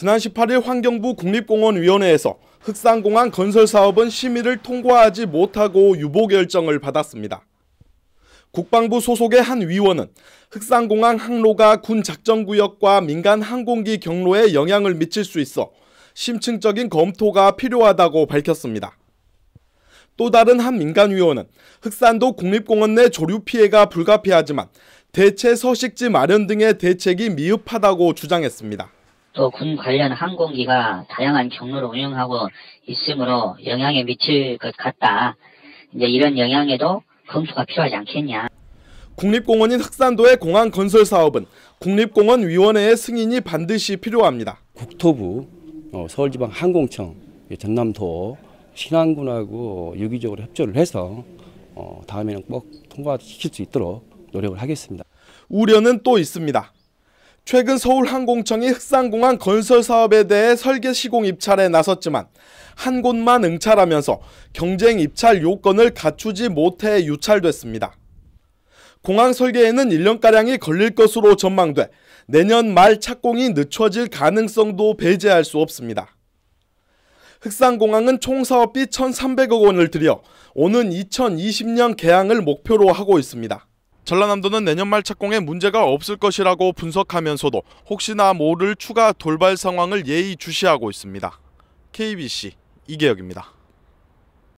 지난 18일 환경부 국립공원위원회에서 흑산공항 건설 사업은 심의를 통과하지 못하고 유보 결정을 받았습니다. 국방부 소속의 한 위원은 흑산공항 항로가 군 작전구역과 민간 항공기 경로에 영향을 미칠 수 있어 심층적인 검토가 필요하다고 밝혔습니다. 또 다른 한 민간 위원은 흑산도 국립공원 내 조류 피해가 불가피하지만 대체 서식지 마련 등의 대책이 미흡하다고 주장했습니다. 또군 관련 항공기가 다양한 경로를 운영하고 있으므로 영향에 미칠 것 같다. 이제 이런 영향에도 검토가 필요하지 않겠냐. 국립공원인 흑산도의 공항 건설 사업은 국립공원위원회의 승인이 반드시 필요합니다. 국토부, 어, 서울지방항공청, 전남도, 신안군하고 유기적으로 협조를 해서 어, 다음에는 꼭 통과시킬 수 있도록 노력을 하겠습니다. 우려는 또 있습니다. 최근 서울항공청이 흑산공항 건설 사업에 대해 설계 시공 입찰에 나섰지만 한 곳만 응찰하면서 경쟁 입찰 요건을 갖추지 못해 유찰됐습니다. 공항 설계에는 1년가량이 걸릴 것으로 전망돼 내년 말 착공이 늦춰질 가능성도 배제할 수 없습니다. 흑산공항은 총 사업비 1,300억 원을 들여 오는 2020년 개항을 목표로 하고 있습니다. 전라남도는 내년 말 착공에 문제가 없을 것이라고 분석하면서도 혹시나 모를 추가 돌발 상황을 예의주시하고 있습니다. KBC 이계혁입니다.